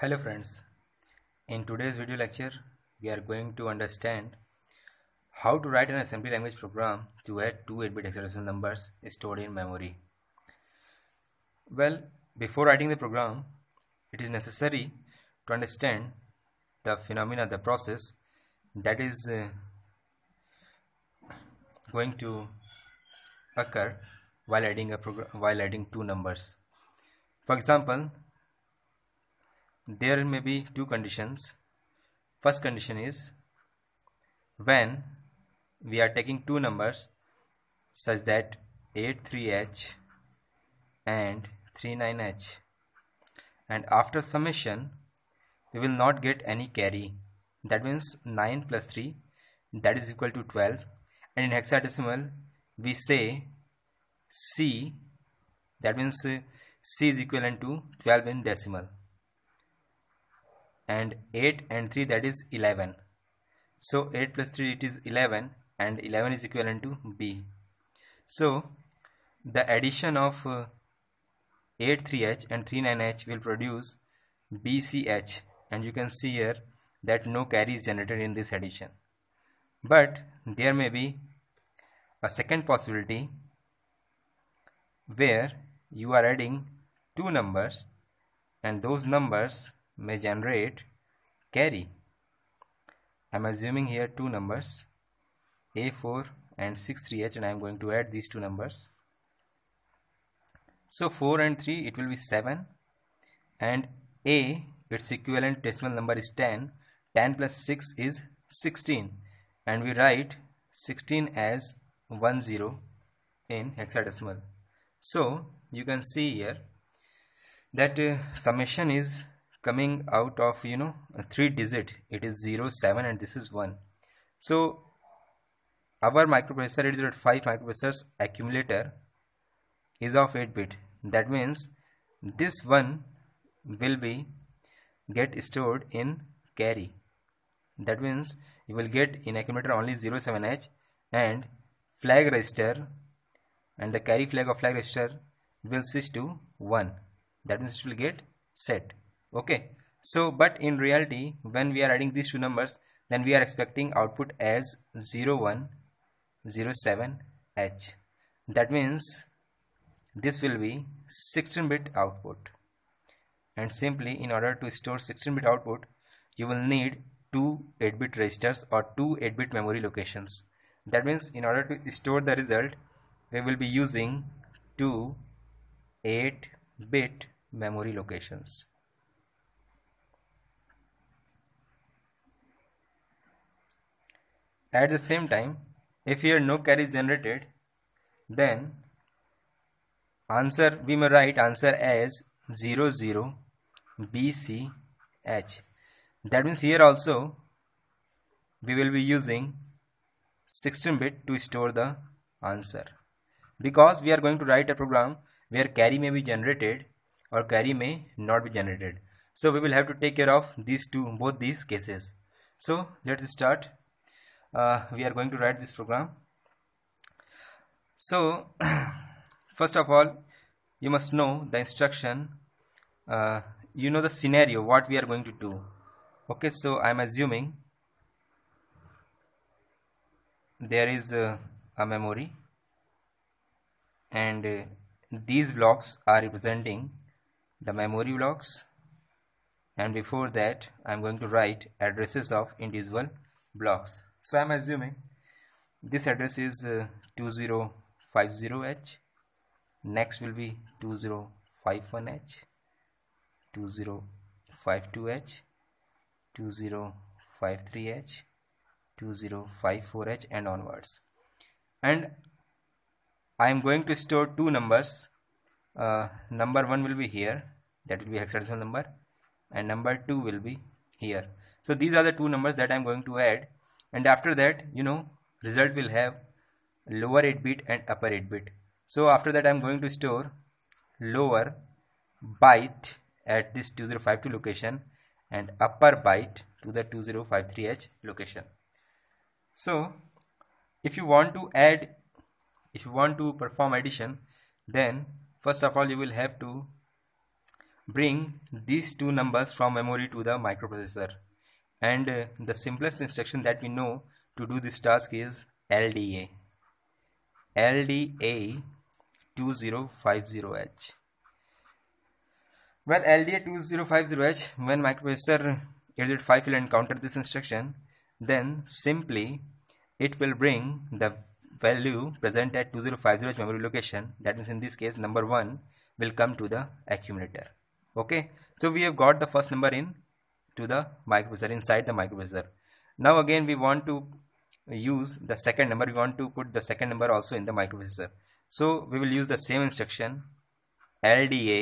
Hello friends, in today's video lecture we are going to understand how to write an assembly language program to add two 8-bit acceleration numbers stored in memory. Well, before writing the program, it is necessary to understand the phenomena, the process that is uh, going to occur while adding a program while adding two numbers. For example, there may be two conditions first condition is when we are taking two numbers such that 83h and 39h and after summation we will not get any carry that means 9 plus 3 that is equal to 12 and in hexadecimal we say c that means c is equivalent to 12 in decimal and 8 and 3 that is 11 so 8 plus 3 it is 11 and 11 is equivalent to b so the addition of uh, 8 3h and 3 9h will produce bch and you can see here that no carry is generated in this addition but there may be a second possibility where you are adding two numbers and those numbers may generate carry. I'm assuming here two numbers A4 and 63H and I'm going to add these two numbers. So 4 and 3 it will be 7 and A its equivalent decimal number is 10. 10 plus 6 is 16 and we write 16 as 1 0 in hexadecimal. So you can see here that uh, summation is coming out of you know a three digit it is 0 7 and this is 1 so our microprocessor 805 microprocessors accumulator is of 8 bit that means this one will be get stored in carry that means you will get in accumulator only 07h and flag register and the carry flag of flag register will switch to 1 that means it will get set okay so but in reality when we are adding these two numbers then we are expecting output as 0107h that means this will be 16 bit output and simply in order to store 16 bit output you will need two 8 bit registers or two 8 bit memory locations that means in order to store the result we will be using two 8 bit memory locations At the same time, if here no carry is generated, then answer we may write answer as 00 BCH. That means here also we will be using 16 bit to store the answer because we are going to write a program where carry may be generated or carry may not be generated so we will have to take care of these two both these cases so let's start uh, we are going to write this program so first of all you must know the instruction uh, you know the scenario what we are going to do okay so I'm assuming there is uh, a memory and uh, these blocks are representing the memory blocks and before that I'm going to write addresses of individual blocks so i'm assuming this address is uh, 2050h next will be 2051h 2052h 2053h 2054h and onwards and i am going to store two numbers uh, number one will be here that will be hexadecimal number and number two will be here so these are the two numbers that i'm going to add and after that you know result will have lower 8 bit and upper 8 bit so after that i'm going to store lower byte at this 2052 location and upper byte to the 2053h location so if you want to add if you want to perform addition then first of all you will have to bring these two numbers from memory to the microprocessor and uh, the simplest instruction that we know to do this task is LDA LDA 2050H well LDA 2050H when microprocessor it 5 will encounter this instruction then simply it will bring the value present at 2050 h memory location that means in this case number 1 will come to the accumulator okay so we have got the first number in to the microprocessor inside the microprocessor now again we want to use the second number we want to put the second number also in the microprocessor so we will use the same instruction LDA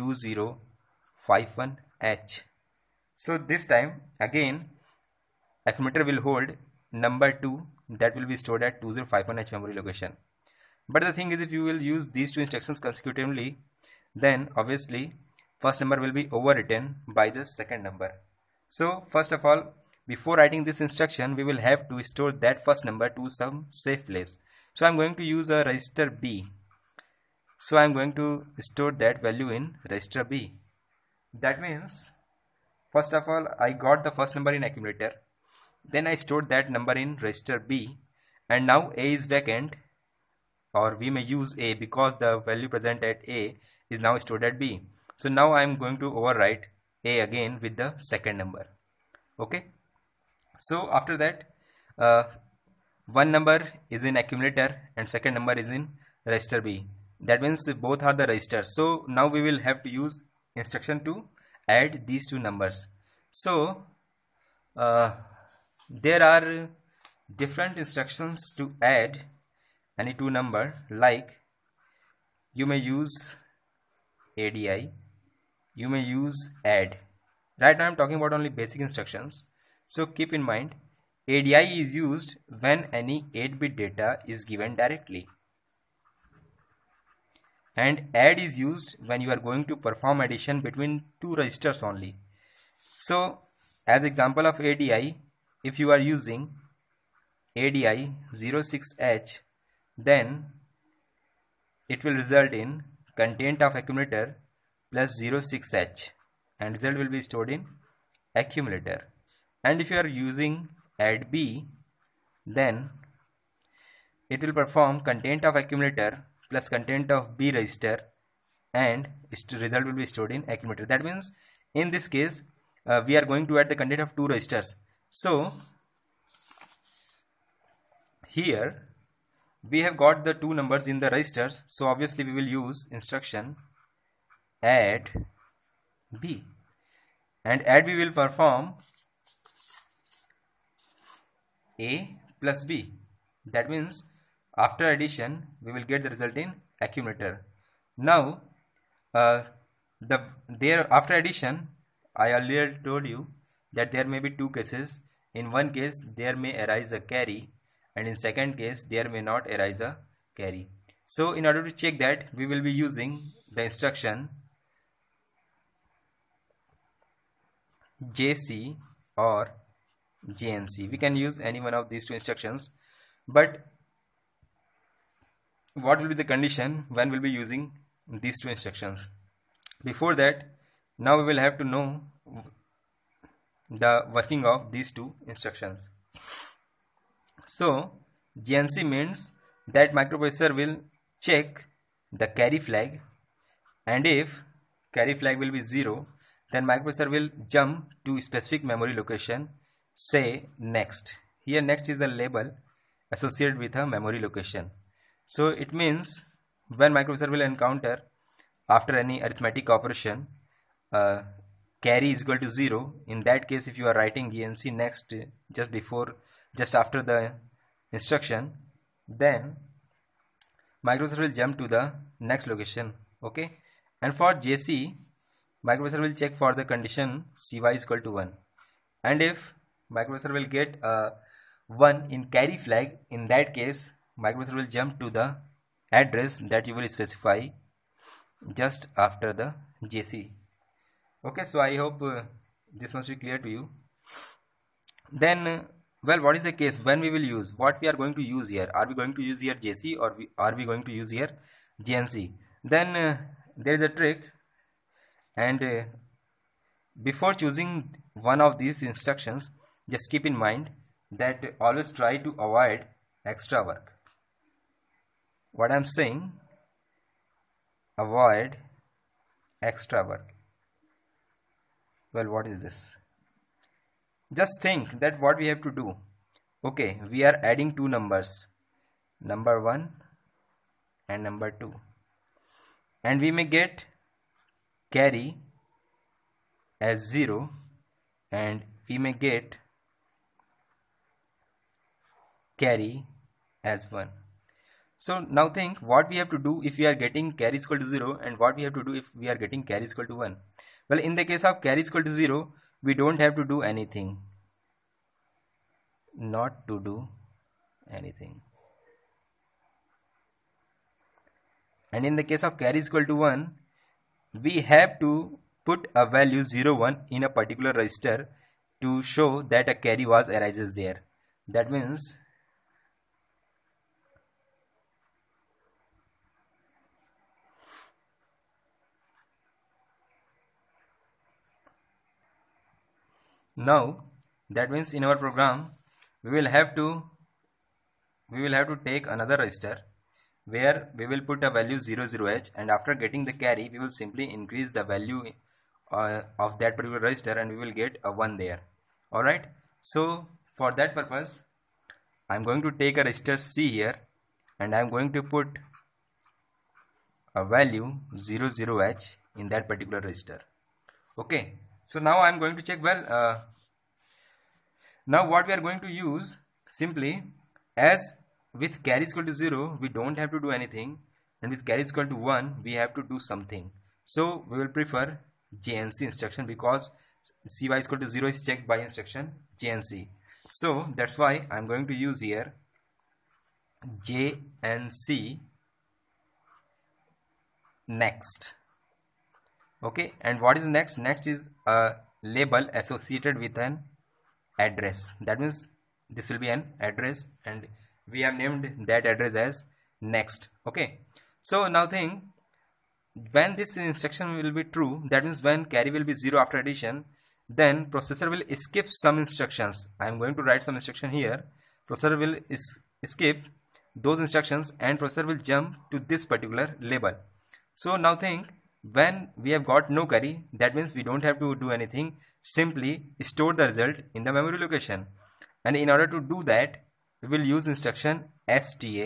2051H so this time again accumulator will hold number 2 that will be stored at 2051H memory location but the thing is if you will use these two instructions consecutively then obviously first number will be overwritten by the second number. So first of all, before writing this instruction, we will have to store that first number to some safe place. So I'm going to use a register B. So I'm going to store that value in register B. That means, first of all, I got the first number in accumulator. Then I stored that number in register B. And now A is vacant or we may use A because the value present at A is now stored at B. So now I am going to overwrite a again with the second number. Okay. So after that, uh, one number is in accumulator and second number is in register B. That means both are the registers. So now we will have to use instruction to add these two numbers. So uh, there are different instructions to add any two number like you may use ADI you may use add right now i'm talking about only basic instructions so keep in mind ADI is used when any 8-bit data is given directly and add is used when you are going to perform addition between two registers only so as example of ADI if you are using ADI 06H then it will result in content of accumulator plus 06H and result will be stored in accumulator. And if you are using add B then it will perform content of accumulator plus content of B register and result will be stored in accumulator. That means in this case uh, we are going to add the content of two registers. So here we have got the two numbers in the registers so obviously we will use instruction at b and add b will perform a plus b that means after addition we will get the result in accumulator now uh, the there after addition i earlier told you that there may be two cases in one case there may arise a carry and in second case there may not arise a carry so in order to check that we will be using the instruction JC or JNC. We can use any one of these two instructions but what will be the condition when we'll be using these two instructions. Before that now we will have to know the working of these two instructions. So GNC means that microprocessor will check the carry flag and if carry flag will be 0 then microprocessor will jump to specific memory location say next here next is the label associated with a memory location so it means when microprocessor will encounter after any arithmetic operation uh, carry is equal to 0 in that case if you are writing enc next just before just after the instruction then microprocessor will jump to the next location okay and for jc microprocessor will check for the condition cy is equal to 1 and if microprocessor will get a uh, 1 in carry flag in that case microprocessor will jump to the address that you will specify just after the JC okay so I hope uh, this must be clear to you then uh, well what is the case when we will use what we are going to use here are we going to use here JC or we, are we going to use here JNC then uh, there is a trick and uh, before choosing one of these instructions just keep in mind that always try to avoid extra work what i'm saying avoid extra work well what is this just think that what we have to do okay we are adding two numbers number 1 and number 2 and we may get carry as 0 and we may get carry as 1. So now think what we have to do if we are getting carry is equal to 0 and what we have to do if we are getting carry is equal to 1. Well in the case of carry is equal to 0 we don't have to do anything. Not to do anything. And in the case of carry is equal to 1 we have to put a value 01 in a particular register to show that a carry was arises there that means now that means in our program we will have to we will have to take another register where we will put a value 00h and after getting the carry we will simply increase the value uh, of that particular register and we will get a 1 there alright so for that purpose I'm going to take a register C here and I'm going to put a value 00h in that particular register okay so now I'm going to check well uh, now what we are going to use simply as with carry is equal to 0 we don't have to do anything and with carry is equal to 1 we have to do something so we will prefer JNC instruction because CY is equal to 0 is checked by instruction JNC so that's why I'm going to use here JNC next okay and what is next next is a label associated with an address that means this will be an address and we have named that address as next okay so now think when this instruction will be true that means when carry will be 0 after addition then processor will skip some instructions i am going to write some instruction here processor will skip those instructions and processor will jump to this particular label so now think when we have got no carry that means we don't have to do anything simply store the result in the memory location and in order to do that we will use instruction sta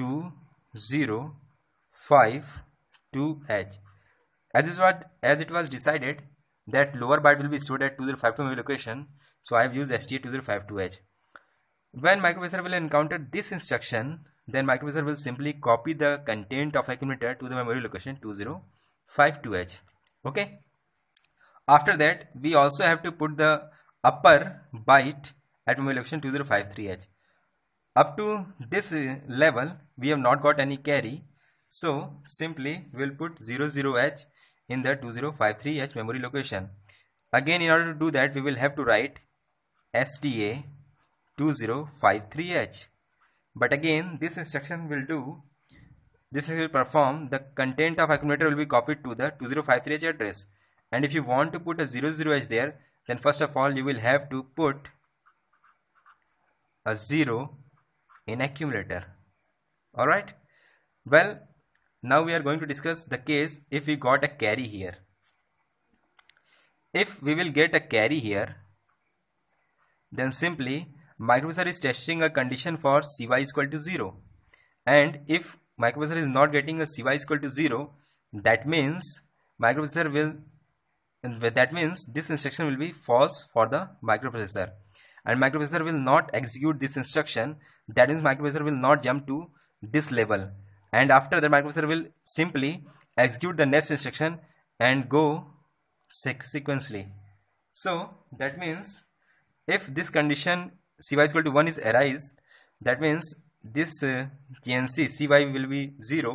2052h as is what as it was decided that lower byte will be stored at 2052 memory location so i have used sta 2052h when microprocessor will encounter this instruction then microprocessor will simply copy the content of accumulator to the memory location 2052h okay after that we also have to put the upper byte Atmobile location 2053H. Up to this level, we have not got any carry. So simply we'll put 00H in the 2053H memory location. Again, in order to do that, we will have to write STA 2053H. But again, this instruction will do this will perform the content of accumulator will be copied to the 2053H address. And if you want to put a 00H there, then first of all, you will have to put a 0 in accumulator alright well now we are going to discuss the case if we got a carry here if we will get a carry here then simply microprocessor is testing a condition for cy is equal to 0 and if microprocessor is not getting a cy is equal to 0 that means microprocessor will that means this instruction will be false for the microprocessor and microprocessor will not execute this instruction that means microprocessor will not jump to this level and after that microprocessor will simply execute the next instruction and go sequentially so that means if this condition cy is equal to 1 is arise that means this uh, TNC cy will be 0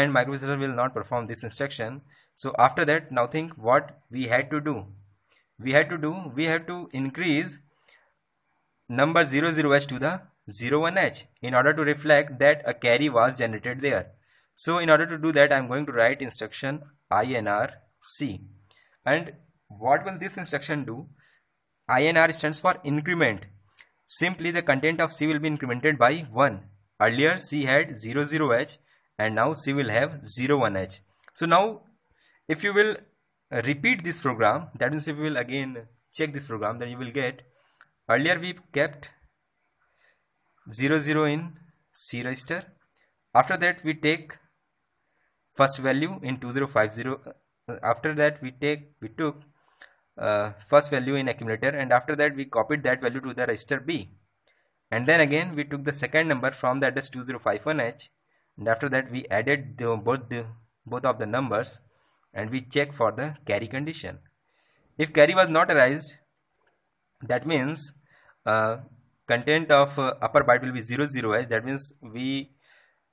and microprocessor will not perform this instruction so after that now think what we had to do we had to do we had to increase number 00H to the 01H in order to reflect that a carry was generated there. So in order to do that I am going to write instruction INR C and what will this instruction do? INR stands for increment. Simply the content of C will be incremented by 1. Earlier C had 00H and now C will have 01H. So now if you will repeat this program that means if you will again check this program then you will get Earlier we kept 0 0 in C register. After that we take first value in 2050 uh, after that we take we took uh, first value in accumulator and after that we copied that value to the register B and then again we took the second number from the address 2051H and after that we added the, both the both of the numbers and we check for the carry condition if carry was not arised that means uh, content of uh, upper byte will be 0 0 s that means we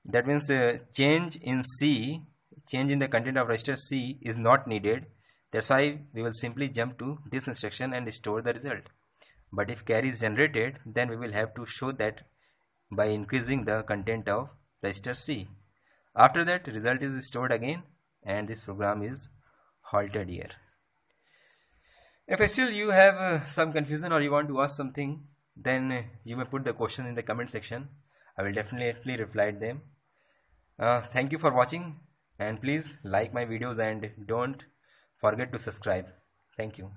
that means uh, change in c change in the content of register c is not needed that's why we will simply jump to this instruction and store the result but if carry is generated then we will have to show that by increasing the content of register c after that result is stored again and this program is halted here if still you have uh, some confusion or you want to ask something, then uh, you may put the question in the comment section. I will definitely reply them. Uh, thank you for watching and please like my videos and don't forget to subscribe. Thank you.